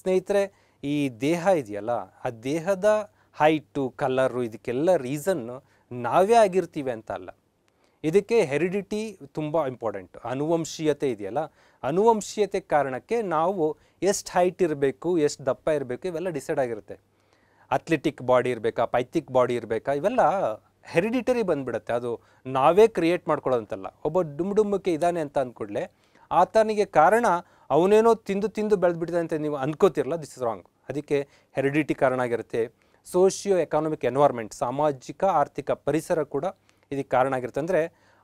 ಸ್ನೇಹಿತರೆ ಈ ದೇಹ ಇದೆಯಲ್ಲ ಆ ದೇಹದ ಹೈಟು ಕಲರು ಇದಕ್ಕೆಲ್ಲ ರೀಸನ್ನು ನಾವೇ ಆಗಿರ್ತೀವಿ ಅಂತ ಅಲ್ಲ ಇದಕ್ಕೆ ಹೆರಿಡಿಟಿ ತುಂಬ ಇಂಪಾರ್ಟೆಂಟ್ ಅನುವಂಶೀಯತೆ ಇದೆಯಲ್ಲ ಅನುವಂಶೀಯತೆ ಕಾರಣಕ್ಕೆ ನಾವು ಎಷ್ಟು ಹೈಟ್ ಇರಬೇಕು ಎಷ್ಟು ದಪ್ಪ ಇರಬೇಕು ಇವೆಲ್ಲ ಡಿಸೈಡ್ ಆಗಿರುತ್ತೆ ಅಥ್ಲೆಟಿಕ್ ಬಾಡಿ ಇರಬೇಕಾ ಪೈಥಿಕ್ ಬಾಡಿ ಇರಬೇಕಾ ಇವೆಲ್ಲ ಹೆರಿಡಿಟರಿ ಬಂದ್ಬಿಡುತ್ತೆ ಅದು ನಾವೇ ಕ್ರಿಯೇಟ್ ಮಾಡ್ಕೊಳ್ಳೋದಂತಲ್ಲ ಒಬ್ಬ ಡುಮ್ ಡುಮ್ಮಕ್ಕೆ ಇದ್ದಾನೆ ಅಂತ ಅಂದ್ಕೊಡ್ಲೆ ಆತನಿಗೆ ಕಾರಣ ಅವನೇನೋ ತಿಂದು ತಿಂದು ಬೆಳೆದ್ಬಿಟ್ಟಿದೆ ಅಂತ ನೀವು ಅಂದ್ಕೋತಿರಲ್ಲ ದಿಸ್ ಇಸ್ ರಾಂಗ್ ಅದಕ್ಕೆ ಹೆರಿಡಿಟಿ ಕಾರಣ ಆಗಿರುತ್ತೆ ಸೋಷಿಯೋ ಎಕಾನಮಿಕ್ ಎನ್ವೈರ್ಮೆಂಟ್ ಸಾಮಾಜಿಕ ಆರ್ಥಿಕ ಪರಿಸರ ಕೂಡ ಇದಕ್ಕೆ ಕಾರಣ ಆಗಿರುತ್ತೆ ಅಂದರೆ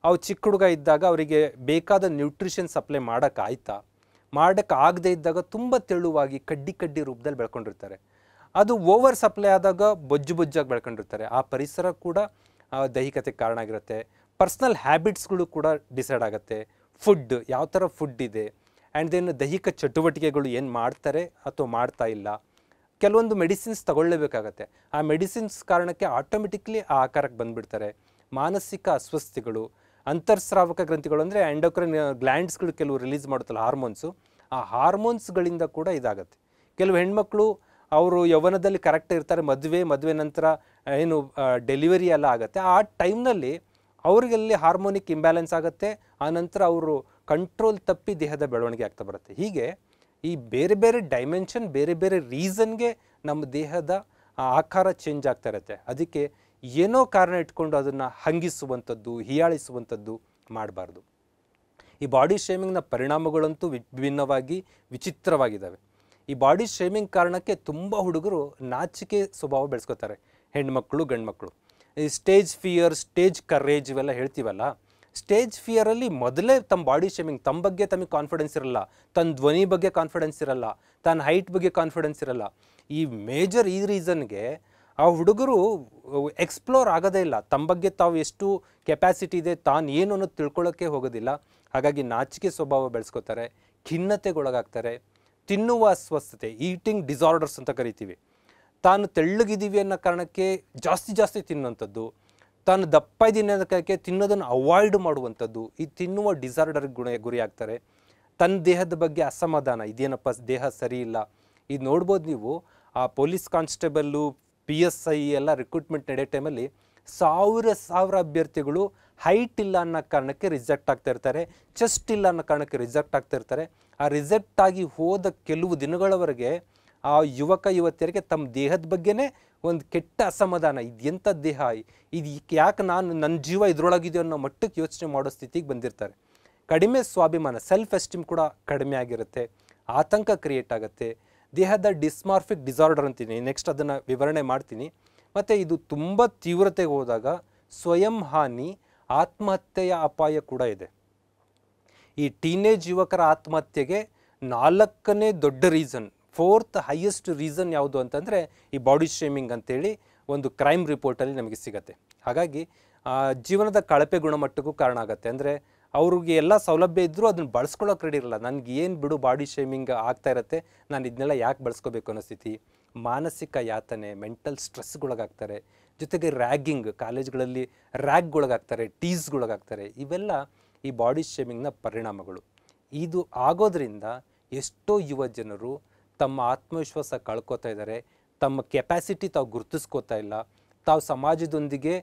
ಅವು ಚಿಕ್ಕ ಹುಡುಗ ಇದ್ದಾಗ ಅವರಿಗೆ ಬೇಕಾದ ನ್ಯೂಟ್ರಿಷನ್ ಸಪ್ಲೈ ಮಾಡೋಕ್ಕಾಯ್ತಾ ಆಗದೇ ಇದ್ದಾಗ ತುಂಬ ತೆಳುವಾಗಿ ಕಡ್ಡಿ ಕಡ್ಡಿ ರೂಪದಲ್ಲಿ ಬೆಳ್ಕೊಂಡಿರ್ತಾರೆ ಅದು ಓವರ್ ಸಪ್ಲೈ ಆದಾಗ ಬೊಜ್ಜು ಬೊಜ್ಜಾಗಿ ಬೆಳ್ಕೊಂಡಿರ್ತಾರೆ ಆ ಪರಿಸರ ಕೂಡ ದೈಹಿಕತೆಗೆ ಕಾರಣ ಆಗಿರುತ್ತೆ ಪರ್ಸ್ನಲ್ ಹ್ಯಾಬಿಟ್ಸ್ಗಳು ಕೂಡ ಡಿಸೈಡ್ ಆಗುತ್ತೆ ಫುಡ್ ಯಾವ ಥರ ಫುಡ್ ಇದೆ ಆ್ಯಂಡ್ ದೆನ್ ದೈಹಿಕ ಚಟುವಟಿಕೆಗಳು ಏನು ಮಾಡ್ತಾರೆ ಅಥವಾ ಮಾಡ್ತಾ ಇಲ್ಲ ಕೆಲವೊಂದು ಮೆಡಿಸಿನ್ಸ್ ತಗೊಳ್ಳೇಬೇಕಾಗತ್ತೆ ಆ ಮೆಡಿಸಿನ್ಸ್ ಕಾರಣಕ್ಕೆ ಆಟೋಮೆಟಿಕ್ಲಿ ಆ ಆಕಾರಕ್ಕೆ ಬಂದುಬಿಡ್ತಾರೆ ಮಾನಸಿಕ ಅಸ್ವಸ್ಥಿಗಳು ಅಂತರ್ಸ್ರಾವಕ ಗ್ರಂಥಿಗಳು ಅಂದರೆ ಆ್ಯಂಡೋಕ್ರೈನ್ ಗ್ಲ್ಯಾಂಡ್ಸ್ಗಳು ಕೆಲವು ರಿಲೀಸ್ ಮಾಡುತ್ತಲ್ಲ ಹಾರ್ಮೋನ್ಸು ಆ ಹಾರ್ಮೋನ್ಸ್ಗಳಿಂದ ಕೂಡ ಇದಾಗುತ್ತೆ ಕೆಲವು ಹೆಣ್ಮಕ್ಳು ಅವರು ಯೌವನದಲ್ಲಿ ಕರೆಕ್ಟ್ ಇರ್ತಾರೆ ಮದುವೆ ಮದುವೆ ನಂತರ ಏನು ಡೆಲಿವರಿ ಎಲ್ಲ ಆಗುತ್ತೆ ಆ ಟೈಮ್ನಲ್ಲಿ ಅವರಿಗೆಲ್ಲಿ ಹಾರ್ಮೋನಿಕ್ ಇಂಬ್ಯಾಲೆನ್ಸ್ ಆಗುತ್ತೆ ಆ ನಂತರ ಅವರು ಕಂಟ್ರೋಲ್ ತಪ್ಪಿ ದೇಹದ ಬೆಳವಣಿಗೆ ಆಗ್ತಾ ಬರುತ್ತೆ ಹೀಗೆ ಈ ಬೇರೆ ಬೇರೆ ಡೈಮೆನ್ಷನ್ ಬೇರೆ ಬೇರೆ ರೀಸನ್ಗೆ ನಮ್ಮ ದೇಹದ ಆಕಾರ ಚೇಂಜ್ ಆಗ್ತಾ ಇರುತ್ತೆ ಅದಕ್ಕೆ ಏನೋ ಕಾರಣ ಇಟ್ಕೊಂಡು ಅದನ್ನು ಹಂಗಿಸುವಂಥದ್ದು ಹೀಯಾಳಿಸುವಂಥದ್ದು ಮಾಡಬಾರ್ದು ಈ ಬಾಡಿ ಶೇಮಿಂಗ್ನ ಪರಿಣಾಮಗಳಂತೂ ವಿಭಿನ್ನವಾಗಿ ವಿಚಿತ್ರವಾಗಿದ್ದಾವೆ ಈ ಬಾಡಿ ಶೇಮಿಂಗ್ ಕಾರಣಕ್ಕೆ ತುಂಬ ಹುಡುಗರು ನಾಚಿಕೆ ಸ್ವಭಾವ ಬೆಳೆಸ್ಕೋತಾರೆ ಹೆಣ್ಮಕ್ಳು ಗಂಡ್ಮಕ್ಳು ಈ ಸ್ಟೇಜ್ ಫಿಯರ್ ಸ್ಟೇಜ್ ಕರೇಜ್ ಇವೆಲ್ಲ ಹೇಳ್ತೀವಲ್ಲ ಸ್ಟೇಜ್ ಫಿಯರಲ್ಲಿ ಮೊದಲೇ ತಮ್ಮ ಬಾಡಿ ಶೇಮಿಂಗ್ ತಮ್ಮ ಬಗ್ಗೆ ತಮಗೆ ಕಾನ್ಫಿಡೆನ್ಸ್ ಇರಲ್ಲ ತನ್ನ ಧ್ವನಿ ಬಗ್ಗೆ ಕಾನ್ಫಿಡೆನ್ಸ್ ಇರಲ್ಲ ತನ್ನ ಹೈಟ್ ಬಗ್ಗೆ ಕಾನ್ಫಿಡೆನ್ಸ್ ಇರಲ್ಲ ಈ ಮೇಜರ್ ಈ ರೀಸನ್ಗೆ ಆ ಹುಡುಗರು ಎಕ್ಸ್ಪ್ಲೋರ್ ಆಗೋದೇ ಇಲ್ಲ ತಮ್ಮ ಬಗ್ಗೆ ತಾವು ಎಷ್ಟು ಕೆಪ್ಯಾಸಿಟಿ ಇದೆ ತಾನು ಏನು ಅನ್ನೋದು ತಿಳ್ಕೊಳ್ಳೋಕ್ಕೆ ಹೋಗೋದಿಲ್ಲ ಹಾಗಾಗಿ ನಾಚಿಕೆ ಸ್ವಭಾವ ಬೆಳೆಸ್ಕೋತಾರೆ ಖಿನ್ನತೆಗೊಳಗಾಗ್ತಾರೆ ತಿನ್ನುವ ಅಸ್ವಸ್ಥತೆ ಈಟಿಂಗ್ ಡಿಸಾರ್ಡರ್ಸ್ ಅಂತ ಕರಿತೀವಿ ತಾನು ತೆಳ್ಳಗಿದ್ದೀವಿ ಅನ್ನೋ ಕಾರಣಕ್ಕೆ ಜಾಸ್ತಿ ಜಾಸ್ತಿ ತಿನ್ನುವಂಥದ್ದು ತಾನು ದಪ್ಪ ಅನ್ನೋದಕ್ಕೆ ತಿನ್ನೋದನ್ನು ಅವಾಯ್ಡ್ ಮಾಡುವಂಥದ್ದು ಈ ತಿನ್ನುವ ಡಿಸಾರ್ಡರ್ ಗುಣ ಗುರಿಯಾಗ್ತಾರೆ ತನ್ನ ದೇಹದ ಬಗ್ಗೆ ಅಸಮಾಧಾನ ಇದೇನಪ್ಪ ದೇಹ ಸರಿ ಇಲ್ಲ ಇದು ನೋಡ್ಬೋದು ನೀವು ಆ police constable P S I ಎಲ್ಲ ರಿಕ್ರೂಟ್ಮೆಂಟ್ ನಡೆಯೋ ಟೈಮಲ್ಲಿ ಸಾವಿರ ಸಾವಿರ ಅಭ್ಯರ್ಥಿಗಳು ಹೈಟ್ ಇಲ್ಲ ಅನ್ನೋ ಕಾರಣಕ್ಕೆ ರಿಜೆಕ್ಟ್ ಆಗ್ತಾ ಇರ್ತಾರೆ ಚೆಸ್ಟ್ ಇಲ್ಲ ಅನ್ನೋ ಕಾರಣಕ್ಕೆ ರಿಜೆಕ್ಟ್ ಆಗ್ತಾ ಇರ್ತಾರೆ ಆ ರಿಜೆಕ್ಟ್ ಆಗಿ ಹೋದ ಕೆಲವು ದಿನಗಳವರೆಗೆ ಆ ಯುವಕ ಯುವತಿಯರಿಗೆ ತಮ್ಮ ದೇಹದ ಬಗ್ಗೆನೇ ಒಂದು ಕೆಟ್ಟ ಅಸಮಾಧಾನ ಇದು ಎಂಥ ದೇಹ ಇದು ಯಾಕೆ ನಾನು ನನ್ನ ಜೀವ ಇದರೊಳಗಿದೆಯೋ ಅನ್ನೋ ಮಟ್ಟಕ್ಕೆ ಯೋಚನೆ ಮಾಡೋ ಸ್ಥಿತಿಗೆ ಬಂದಿರ್ತಾರೆ ಕಡಿಮೆ ಸ್ವಾಭಿಮಾನ ಸೆಲ್ಫ್ ಎಸ್ಟೀಮ್ ಕೂಡ ಕಡಿಮೆ ಆಗಿರುತ್ತೆ ಆತಂಕ ಕ್ರಿಯೇಟ್ ಆಗುತ್ತೆ ದೇಹದ ಡಿಸ್ಮಾರ್ಫಿಕ್ ಡಿಸಾರ್ಡರ್ ಅಂತೀನಿ ನೆಕ್ಸ್ಟ್ ಅದನ್ನು ವಿವರಣೆ ಮಾಡ್ತೀನಿ ಮತ್ತು ಇದು ತುಂಬ ತೀವ್ರತೆಗೆ ಹೋದಾಗ ಸ್ವಯಂ ಹಾನಿ ಆತ್ಮಹತ್ಯೆಯ ಅಪಾಯ ಕೂಡ ಇದೆ ಈ ಟೀನೇಜ್ ಯುವಕರ ಆತ್ಮಹತ್ಯೆಗೆ ನಾಲ್ಕನೇ ದೊಡ್ಡ ರೀಸನ್ ಫೋರ್ತ್ ಹೈಯೆಸ್ಟ್ ರೀಸನ್ ಯಾವುದು ಅಂತಂದರೆ ಈ ಬಾಡಿ ಶೇಮಿಂಗ್ ಅಂತೇಳಿ ಒಂದು ಕ್ರೈಮ್ ರಿಪೋರ್ಟಲ್ಲಿ ನಮಗೆ ಸಿಗತ್ತೆ ಹಾಗಾಗಿ ಜೀವನದ ಕಳಪೆ ಗುಣಮಟ್ಟಕ್ಕೂ ಕಾರಣ ಆಗುತ್ತೆ ಅಂದರೆ ಅವ್ರಿಗೆ ಎಲ್ಲ ಸೌಲಭ್ಯ ಇದ್ದರೂ ಅದನ್ನು ಬಳಸ್ಕೊಳ್ಳೋಕೆ ರೆಡಿ ಇರಲ್ಲ ನನಗೆ ಏನು ಬಿಡು ಬಾಡಿ ಶೇಮಿಂಗ್ ಆಗ್ತಾ ಇರುತ್ತೆ ನಾನು ಇದನ್ನೆಲ್ಲ ಯಾಕೆ ಬಳಸ್ಕೋಬೇಕು ಅನ್ನೋ ಸ್ಥಿತಿ ಮಾನಸಿಕ ಯಾತನೆ ಮೆಂಟಲ್ ಸ್ಟ್ರೆಸ್ಗೊಳಗಾಗ್ತಾರೆ ಜೊತೆಗೆ ರ್ಯಾಗಿಂಗ್ ಕಾಲೇಜ್ಗಳಲ್ಲಿ ರ್ಯಾಗ್ಗೊಳಗಾಗ್ತಾರೆ ಟೀಸ್ಗೊಳಗಾಗ್ತಾರೆ ಇವೆಲ್ಲ ಈ ಬಾಡಿ ಶೇಮಿಂಗ್ನ ಪರಿಣಾಮಗಳು ಇದು ಆಗೋದ್ರಿಂದ ಎಷ್ಟೋ ಯುವ ಜನರು ತಮ್ಮ ಆತ್ಮವಿಶ್ವಾಸ ಕಳ್ಕೊತಾ ಇದ್ದಾರೆ ತಮ್ಮ ಕೆಪ್ಯಾಸಿಟಿ ತಾವು ಗುರುತಿಸ್ಕೋತಾ ಇಲ್ಲ ತಾವು ಸಮಾಜದೊಂದಿಗೆ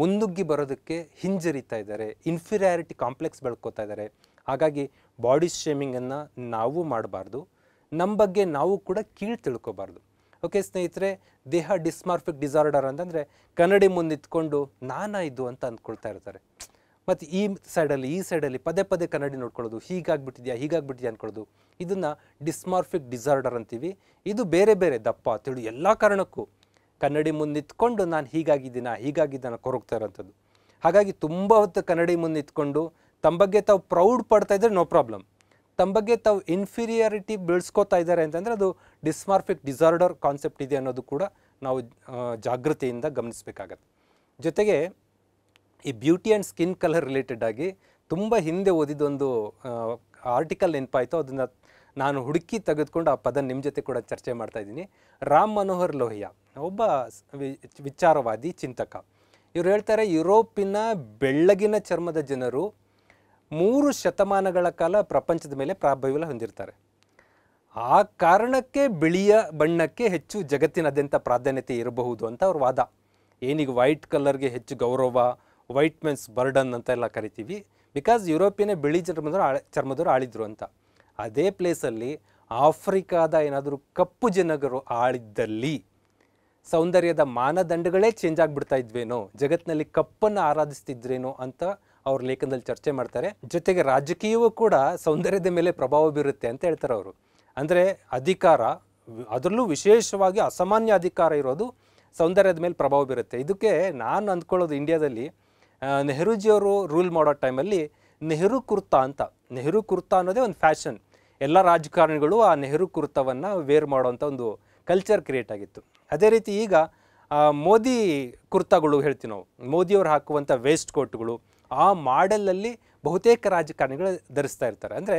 ಮುಂದುಗ್ಗಿ ಬರೋದಕ್ಕೆ ಹಿಂಜರಿತಾ ಇದ್ದಾರೆ ಇನ್ಫಿರಿಯಾರಿಟಿ ಕಾಂಪ್ಲೆಕ್ಸ್ ಬೆಳ್ಕೋತಾ ಇದ್ದಾರೆ ಹಾಗಾಗಿ ಬಾಡಿ ಶೇಮಿಂಗನ್ನು ನಾವು ಮಾಡಬಾರ್ದು ನಮ್ಮ ಬಗ್ಗೆ ನಾವು ಕೂಡ ಕೀಳು ತಿಳ್ಕೊಬಾರ್ದು ಓಕೆ ಸ್ನೇಹಿತರೆ ದೇಹ ಡಿಸ್ಮಾರ್ಫಿಕ್ ಡಿಸಾರ್ಡರ್ ಅಂತಂದರೆ ಕನ್ನಡಿ ಮುಂದಿತ್ಕೊಂಡು ನಾನಾ ಇದು ಅಂತ ಅಂದ್ಕೊಳ್ತಾ ಇರ್ತಾರೆ ಮತ್ತು ಈ ಸೈಡಲ್ಲಿ ಈ ಸೈಡಲ್ಲಿ ಪದೇ ಪದೇ ಕನ್ನಡಿ ನೋಡ್ಕೊಳ್ಳೋದು ಹೀಗಾಗ್ಬಿಟ್ಟಿದೆಯಾ ಹೀಗಾಗ್ಬಿಟ್ಟಿದೆಯಾ ಅಂದ್ಕೊಳ್ಳೋದು ಇದನ್ನು ಡಿಸ್ಮಾರ್ಫಿಕ್ ಡಿಸಾರ್ಡರ್ ಅಂತೀವಿ ಇದು ಬೇರೆ ಬೇರೆ ದಪ್ಪ ತಿಳು ಎಲ್ಲ ಕಾರಣಕ್ಕೂ ಕನ್ನಡಿ ಮುಂದೆ ನಿಂತ್ಕೊಂಡು ನಾನು ಹೀಗಾಗಿದ್ದೀನ ಹೀಗಾಗಿದ್ದಾನ ಕೊರಗ್ತಾ ಇರೋಂಥದ್ದು ಹಾಗಾಗಿ ತುಂಬ ಹೊತ್ತು ಕನ್ನಡಿ ಮುಂದೆ ನಿಂತ್ಕೊಂಡು ತಮ್ಮ ಬಗ್ಗೆ ತಾವು ಪ್ರೌಡ್ ಪಡ್ತಾ ಇದ್ದರೆ ನೋ ಪ್ರಾಬ್ಲಮ್ ತಮ್ಮ ಬಗ್ಗೆ ತಾವು ಇನ್ಫೀರಿಯಾರಿಟಿ ಬೆಳೆಸ್ಕೋತಾ ಇದ್ದಾರೆ ಅಂತಂದರೆ ಅದು ಡಿಸ್ಮಾರ್ಫಿಕ್ ಡಿಸಾರ್ಡರ್ ಕಾನ್ಸೆಪ್ಟ್ ಇದೆ ಅನ್ನೋದು ಕೂಡ ನಾವು ಜಾಗೃತಿಯಿಂದ ಗಮನಿಸಬೇಕಾಗತ್ತೆ ಜೊತೆಗೆ ಈ beauty and skin colour related ಆಗಿ ತುಂಬ ಹಿಂದೆ ಓದಿದ್ದೊಂದು ಆರ್ಟಿಕಲ್ ನೆನಪಾಯಿತು ಅದನ್ನು ನಾನು ಹುಡುಕಿ ತೆಗೆದುಕೊಂಡು ಆ ಪದ ನಿಮ್ಮ ಜೊತೆ ಕೂಡ ಚರ್ಚೆ ಮಾಡ್ತಾ ಇದ್ದೀನಿ ರಾಮ್ ಮನೋಹರ್ ಲೋಹಿಯಾ ಒಬ್ಬ ವಿಚಾರವಾದಿ ಚಿಂತಕ ಇವರು ಹೇಳ್ತಾರೆ ಯುರೋಪಿನ ಬೆಳ್ಳಗಿನ ಚರ್ಮದ ಜನರು ಮೂರು ಶತಮಾನಗಳ ಕಾಲ ಪ್ರಪಂಚದ ಮೇಲೆ ಪ್ರಾಬಲ್ಯ ಹೊಂದಿರ್ತಾರೆ ಆ ಕಾರಣಕ್ಕೆ ಬಿಳಿಯ ಬಣ್ಣಕ್ಕೆ ಹೆಚ್ಚು ಜಗತ್ತಿನಾದ್ಯಂತ ಪ್ರಾಧಾನ್ಯತೆ ಇರಬಹುದು ಅಂತ ಅವ್ರ ವಾದ ಏನೀಗ ವೈಟ್ ಕಲರ್ಗೆ ಹೆಚ್ಚು ಗೌರವ ವೈಟ್ ಮೆನ್ಸ್ ಬರ್ಡನ್ ಅಂತ ಎಲ್ಲ ಕರಿತೀವಿ ಬಿಕಾಸ್ ಯುರೋಪಿಯನ್ ಬಿಳಿ ಚರ್ಮದವರು ಆಳ ಚರ್ಮದವರು ಆಳಿದ್ರು ಅಂತ ಅದೇ ಪ್ಲೇಸಲ್ಲಿ ಆಫ್ರಿಕಾದ ಏನಾದರೂ ಕಪ್ಪು ಜನಗರು ಆಳಿದ್ದಲ್ಲಿ ಸೌಂದರ್ಯದ ಮಾನದಂಡಗಳೇ ಚೇಂಜ್ ಆಗಿಬಿಡ್ತಾ ಇದ್ವೇನೋ ಜಗತ್ತಿನಲ್ಲಿ ಕಪ್ಪನ್ನು ಆರಾಧಿಸ್ತಿದ್ರೇನೋ ಅಂತ ಅವ್ರ ಲೇಖನದಲ್ಲಿ ಚರ್ಚೆ ಮಾಡ್ತಾರೆ ಜೊತೆಗೆ ರಾಜಕೀಯವೂ ಕೂಡ ಸೌಂದರ್ಯದ ಮೇಲೆ ಪ್ರಭಾವ ಬೀರುತ್ತೆ ಅಂತ ಹೇಳ್ತಾರೆ ಅವರು ಅಂದರೆ ಅಧಿಕಾರ ಅದರಲ್ಲೂ ವಿಶೇಷವಾಗಿ ಅಸಾಮಾನ್ಯ ಅಧಿಕಾರ ಇರೋದು ಸೌಂದರ್ಯದ ಮೇಲೆ ಪ್ರಭಾವ ಬೀರುತ್ತೆ ಇದಕ್ಕೆ ನಾನು ಅಂದ್ಕೊಳ್ಳೋದು ಇಂಡಿಯಾದಲ್ಲಿ ನೆಹರೂಜಿಯವರು ರೂಲ್ ಮಾಡೋ ಟೈಮಲ್ಲಿ ನೆಹರು ಕುರ್ತಾ ಅಂತ ನೆಹರು ಕುರ್ತಾ ಅನ್ನೋದೇ ಒಂದು ಫ್ಯಾಷನ್ ಎಲ್ಲ ರಾಜಕಾರಣಿಗಳು ಆ ನೆಹರು ಕುರ್ತಾವನ್ನು ವೇರ್ ಮಾಡೋವಂಥ ಒಂದು ಕಲ್ಚರ್ ಕ್ರಿಯೇಟ್ ಆಗಿತ್ತು ಅದೇ ರೀತಿ ಈಗ ಮೋದಿ ಕುರ್ತಾಗಳು ಹೇಳ್ತೀವಿ ನಾವು ಮೋದಿಯವರು ಹಾಕುವಂಥ ವೇಸ್ಟ್ ಕೋಟ್ಗಳು ಆ ಮಾಡೆಲಲ್ಲಿ ಬಹುತೇಕ ರಾಜಕಾರಣಿಗಳು ಧರಿಸ್ತಾ ಇರ್ತಾರೆ ಅಂದರೆ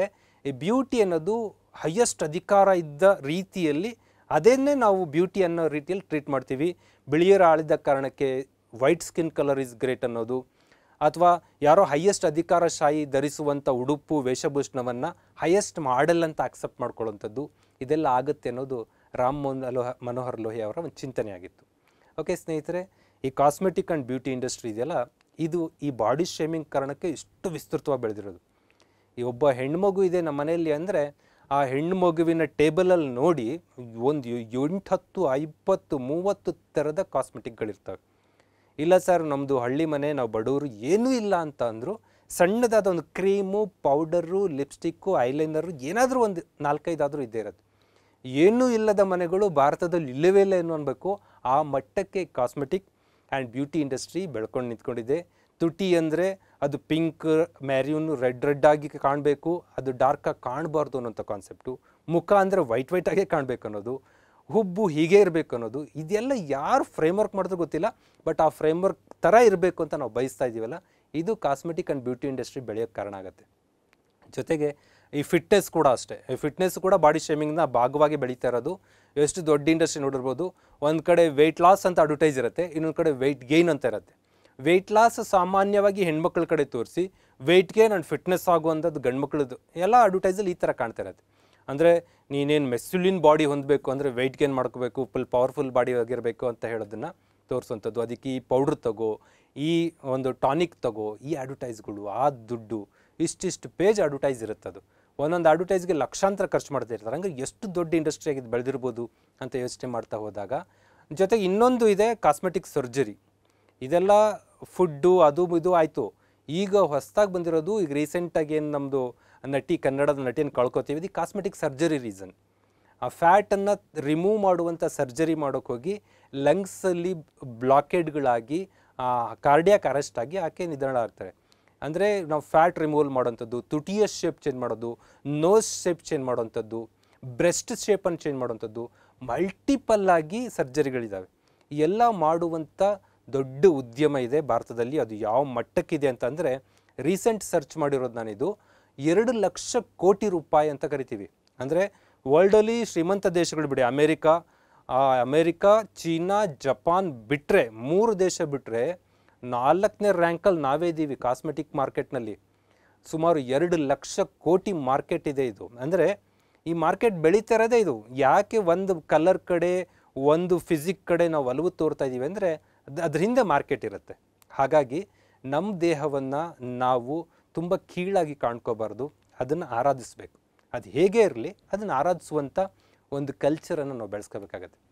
ಈ ಬ್ಯೂಟಿ ಅನ್ನೋದು ಹೈಯೆಸ್ಟ್ ಅಧಿಕಾರ ಇದ್ದ ರೀತಿಯಲ್ಲಿ ಅದನ್ನೇ ನಾವು ಬ್ಯೂಟಿ ಅನ್ನೋ ರೀತಿಯಲ್ಲಿ ಟ್ರೀಟ್ ಮಾಡ್ತೀವಿ ಬಿಳಿಯರು ಆಳಿದ ಕಾರಣಕ್ಕೆ white skin colour is great ಅನ್ನೋದು ಅಥವಾ ಯಾರೋ ಹೈಯೆಸ್ಟ್ ಅಧಿಕಾರಶಾಹಿ ಧರಿಸುವಂಥ ಉಡುಪು ವೇಷಭೂಷಣವನ್ನು ಹೈಯೆಸ್ಟ್ ಮಾಡೆಲ್ ಅಂತ ಅಕ್ಸೆಪ್ಟ್ ಮಾಡ್ಕೊಳ್ಳೋವಂಥದ್ದು ಇದೆಲ್ಲ ಆಗುತ್ತೆ ಅನ್ನೋದು ರಾಮ್ ಮೋಹನ್ ಲೋಹ ಮನೋಹರ್ ಲೋಹಿ ಅವರ ಒಂದು ಚಿಂತನೆಯಾಗಿತ್ತು ಓಕೆ ಸ್ನೇಹಿತರೆ ಈ ಕಾಸ್ಮೆಟಿಕ್ ಆ್ಯಂಡ್ ಬ್ಯೂಟಿ ಇಂಡಸ್ಟ್ರಿ ಇದೆಯಲ್ಲ ಇದು ಈ ಬಾಡಿ ಶೇಮಿಂಗ್ ಕಾರಣಕ್ಕೆ ಇಷ್ಟು ವಿಸ್ತೃತವಾಗಿ ಬೆಳೆದಿರೋದು ಈ ಒಬ್ಬ ಹೆಣ್ಮಗು ಇದೆ ನಮ್ಮ ಮನೆಯಲ್ಲಿ ಅಂದರೆ ಆ ಹೆಣ್ಮಗುವಿನ ಟೇಬಲಲ್ಲಿ ನೋಡಿ ಒಂದು ಎಂಟು ಹತ್ತು ಐವತ್ತು ಮೂವತ್ತು ಥರದ ಕಾಸ್ಮೆಟಿಕ್ಗಳಿರ್ತವೆ ಇಲ್ಲ ಸರ್ ನಮ್ಮದು ಹಳ್ಳಿ ಮನೆ ನಾವು ಬಡವರು ಏನೂ ಇಲ್ಲ ಅಂತ ಅಂದರು ಸಣ್ಣದಾದ ಒಂದು ಕ್ರೀಮು ಪೌಡರು ಲಿಪ್ಸ್ಟಿಕ್ಕು ಐಲೈನರು ಏನಾದರೂ ಒಂದು ನಾಲ್ಕೈದಾದರೂ ಇದ್ದೇ ಇರುತ್ತೆ ಏನೂ ಇಲ್ಲದ ಮನೆಗಳು ಭಾರತದಲ್ಲಿ ಇಲ್ಲವೇ ಇಲ್ಲ ಏನು ಅನ್ಬೇಕು ಆ ಮಟ್ಟಕ್ಕೆ ಕಾಸ್ಮೆಟಿಕ್ ಆ್ಯಂಡ್ ಬ್ಯೂಟಿ ಇಂಡಸ್ಟ್ರಿ ಬೆಳ್ಕೊಂಡು ನಿಂತ್ಕೊಂಡಿದೆ ತುಟಿ ಅಂದರೆ ಅದು ಪಿಂಕ್ ಮ್ಯಾರಿಯೂನು ರೆಡ್ ರೆಡ್ ಆಗಿ ಕಾಣಬೇಕು ಅದು ಡಾರ್ಕಾಗಿ ಕಾಣಬಾರ್ದು ಅನ್ನೋಂಥ ಕಾನ್ಸೆಪ್ಟು ಮುಖ ಅಂದರೆ ವೈಟ್ ವೈಟಾಗೇ ಕಾಣಬೇಕು ಅನ್ನೋದು ಹುಬ್ಬು ಹೀಗೆ ಇರಬೇಕು ಅನ್ನೋದು ಇದೆಲ್ಲ ಯಾರು ಫ್ರೇಮ್ ವರ್ಕ್ ಮಾಡಿದ್ರು ಗೊತ್ತಿಲ್ಲ ಬಟ್ ಆ ಫ್ರೇಮ್ ವರ್ಕ್ ಥರ ಇರಬೇಕು ಅಂತ ನಾವು ಬಯಸ್ತಾ ಇದ್ದೀವಲ್ಲ ಇದು ಕಾಸ್ಮೆಟಿಕ್ ಆ್ಯಂಡ್ ಬ್ಯೂಟಿ ಇಂಡಸ್ಟ್ರಿ ಬೆಳೆಯೋಕ್ಕೆ ಕಾರಣ ಆಗುತ್ತೆ ಜೊತೆಗೆ ಈ ಫಿಟ್ನೆಸ್ ಕೂಡ ಅಷ್ಟೇ ಈ ಫಿಟ್ನೆಸ್ ಕೂಡ ಬಾಡಿ ಶೇಮಿಂಗ್ನ ಭಾಗವಾಗಿ ಬೆಳೀತಾ ಇರೋದು ಎಷ್ಟು ದೊಡ್ಡ ಇಂಡಸ್ಟ್ರಿ ನೋಡಿರ್ಬೋದು ಒಂದು ಕಡೆ ವೆಯ್ಟ್ ಲಾಸ್ ಅಂತ ಅಡ್ವರ್ಟೈಸ್ ಇರುತ್ತೆ ಇನ್ನೊಂದು ಕಡೆ ವೆಯ್ಟ್ ಗೇನ್ ಅಂತ ಇರುತ್ತೆ ವೆಯ್ಟ್ ಲಾಸ್ ಸಾಮಾನ್ಯವಾಗಿ ಹೆಣ್ಮಕ್ಳ ಕಡೆ ತೋರಿಸಿ ವೆಯ್ಟ್ಗೆ ನಾನು ಫಿಟ್ನೆಸ್ ಆಗುವಂಥದ್ದು ಗಂಡ್ಮಕ್ಳದ್ದು ಎಲ್ಲ ಅಡ್ವರ್ಟೈಸಲ್ಲಿ ಈ ಥರ ಕಾಣ್ತಾ ಇರುತ್ತೆ ಅಂದರೆ ನೀನೇನು ಮೆಸ್ಯುಲಿನ್ ಬಾಡಿ ಹೊಂದಬೇಕು ಅಂದರೆ ವೆಯ್ಟ್ ಗೇನ್ ಮಾಡ್ಕೋಬೇಕು ಫುಲ್ ಪವರ್ಫುಲ್ ಬಾಡಿ ಆಗಿರಬೇಕು ಅಂತ ಹೇಳೋದನ್ನು ತೋರಿಸುವಂಥದ್ದು ಅದಕ್ಕೆ ಈ ಪೌಡ್ರ್ ತಗೋ ಈ ಒಂದು ಟಾನಿಕ್ ತಗೋ ಈ ಅಡ್ವರ್ಟೈಸ್ಗಳು ಆ ದುಡ್ಡು ಇಷ್ಟಿಷ್ಟು ಪೇಜ್ ಅಡ್ವರ್ಟೈಸ್ ಇರುತ್ತದು ಒಂದೊಂದು ಅಡ್ವಟೈಸ್ಗೆ ಲಕ್ಷಾಂತರ ಖರ್ಚು ಮಾಡ್ತಾ ಇರ್ತಾರೆ ಹಂಗೆ ಎಷ್ಟು ದೊಡ್ಡ ಇಂಡಸ್ಟ್ರಿ ಆಗಿದ್ದು ಬೆಳೆದಿರ್ಬೋದು ಅಂತ ಯೋಚನೆ ಮಾಡ್ತಾ ಹೋದಾಗ ಜೊತೆಗೆ ಇನ್ನೊಂದು ಇದೆ ಕಾಸ್ಮೆಟಿಕ್ ಸರ್ಜರಿ ಇದೆಲ್ಲ ಫುಡ್ಡು ಅದು ಇದು ಆಯಿತು ಈಗ ಹೊಸದಾಗಿ ಬಂದಿರೋದು ಈಗ ರೀಸೆಂಟಾಗಿ ಏನು ನಮ್ಮದು ನಟಿ ಕನ್ನಡದ ನಟಿಯನ್ನು ಕಳ್ಕೊತೀವಿ ಇದು ಕಾಸ್ಮೆಟಿಕ್ ಸರ್ಜರಿ ರೀಸನ್ ಆ ಫ್ಯಾಟನ್ನು ರಿಮೂವ್ ಮಾಡುವಂಥ ಸರ್ಜರಿ ಮಾಡೋಕ್ಕೆ ಹೋಗಿ ಲಂಗ್ಸಲ್ಲಿ ಬ್ಲಾಕೇಡ್ಗಳಾಗಿ ಕಾರ್ಡಿಯಾಕ್ ಅರೆಸ್ಟ್ ಆಗಿ ಆಕೆ ನಿಧನ ಆಗ್ತಾರೆ ಅಂದರೆ ನಾವು ಫ್ಯಾಟ್ ರಿಮೂವಲ್ ಮಾಡೋವಂಥದ್ದು ತುಟಿಯ ಶೇಪ್ ಚೇಂಜ್ ಮಾಡೋದು ನೋಸ್ ಶೇಪ್ ಚೇಂಜ್ ಮಾಡೋವಂಥದ್ದು ಬ್ರೆಸ್ಟ್ ಶೇಪನ್ನು ಚೇಂಜ್ ಮಾಡೋವಂಥದ್ದು ಮಲ್ಟಿಪಲ್ ಆಗಿ ಸರ್ಜರಿಗಳಿದ್ದಾವೆ ಎಲ್ಲ ಮಾಡುವಂಥ ದೊಡ್ಡ ಉದ್ಯಮ ಇದೆ ಭಾರತದಲ್ಲಿ ಅದು ಯಾವ ಮಟ್ಟಕ್ಕಿದೆ ಅಂತಂದರೆ ರೀಸೆಂಟ್ ಸರ್ಚ್ ಮಾಡಿರೋದು ನಾನಿದು ಎರಡು ಲಕ್ಷ ಕೋಟಿ ರೂಪಾಯಿ ಅಂತ ಕರಿತೀವಿ ಅಂದರೆ ವರ್ಲ್ಡಲ್ಲಿ ಶ್ರೀಮಂತ ದೇಶಗಳು ಬಿಡಿ ಅಮೇರಿಕಾ ಅಮೇರಿಕಾ ಚೀನಾ ಜಪಾನ್ ಬಿಟ್ಟರೆ ಮೂರು ದೇಶ ಬಿಟ್ಟರೆ ನಾಲ್ಕನೇ ರ್ಯಾಂಕಲ್ಲಿ ನಾವೇ ಇದ್ದೀವಿ ಕಾಸ್ಮೆಟಿಕ್ ಮಾರ್ಕೆಟ್ನಲ್ಲಿ ಸುಮಾರು ಎರಡು ಲಕ್ಷ ಕೋಟಿ ಮಾರ್ಕೆಟ್ ಇದೆ ಇದು ಅಂದರೆ ಈ ಮಾರ್ಕೆಟ್ ಬೆಳೀತಾ ಇರೋದೇ ಇದು ಯಾಕೆ ಒಂದು ಕಲರ್ ಕಡೆ ಒಂದು ಫಿಸಿಕ್ ಕಡೆ ನಾವು ಒಲವು ತೋರ್ತಾ ಇದ್ದೀವಿ ಅಂದರೆ ಅದರಿಂದ ಮಾರ್ಕೆಟ್ ಇರುತ್ತೆ ಹಾಗಾಗಿ ನಮ್ಮ ದೇಹವನ್ನು ನಾವು ತುಂಬ ಕೀಳಾಗಿ ಕಾಣ್ಕೋಬಾರ್ದು ಅದನ್ನು ಆರಾಧಿಸಬೇಕು ಅದು ಹೇಗೆ ಇರಲಿ ಅದನ್ನು ಆರಾಧಿಸುವಂಥ ಒಂದು ಕಲ್ಚರನ್ನು ನಾವು ಬೆಳೆಸ್ಕೋಬೇಕಾಗತ್ತೆ